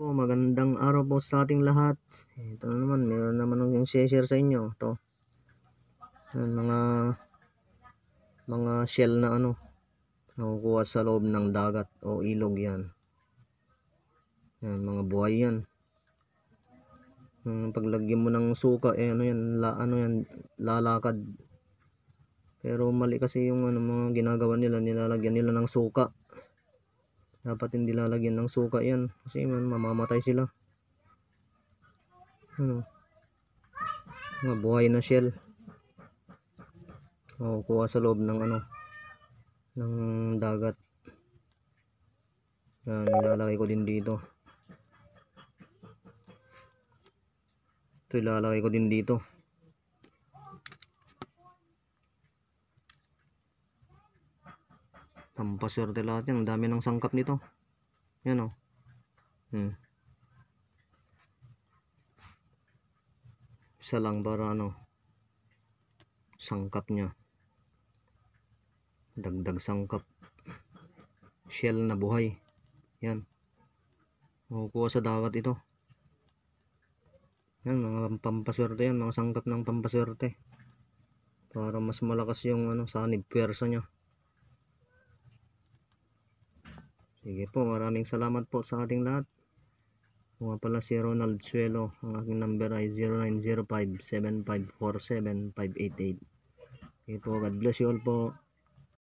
po, magandang araw po sa ating lahat. Ito na naman, meron naman yung share sa inyo. Ito. mga mga shell na ano nakukuha sa loob ng dagat o ilog yan. Yan, mga buhay yan. Yung paglagyan mo ng suka, eh, ano yan, la, ano yan, lalakad. Pero mali kasi yung ano, mga ginagawa nila, nilalagyan nila ng suka dapat hindi lalagyan ng suka yan kasi man mamamatay sila ano mabuhay na shell o kuha sa loob ng ano ng dagat yan ilalagay ko din dito ito ilalagay ko din dito Ang paswerte lahat yan. Ang dami ng sangkap nito. Yan o. Oh. Hmm. Isa lang para ano. Sangkap niya. Dagdag sangkap. Shell na buhay. Yan. Makukuha sa dagat ito. Yan, mga pampaswerte yan. Mga sangkap ng pampaswerte. Para mas malakas yung ano, sanib pwersa niya. Sige po, maraming salamat po sa ating lahat. Kung pala si Ronald Suelo, ang aking number ay 0905-7547-588. Okay po, God bless you all po.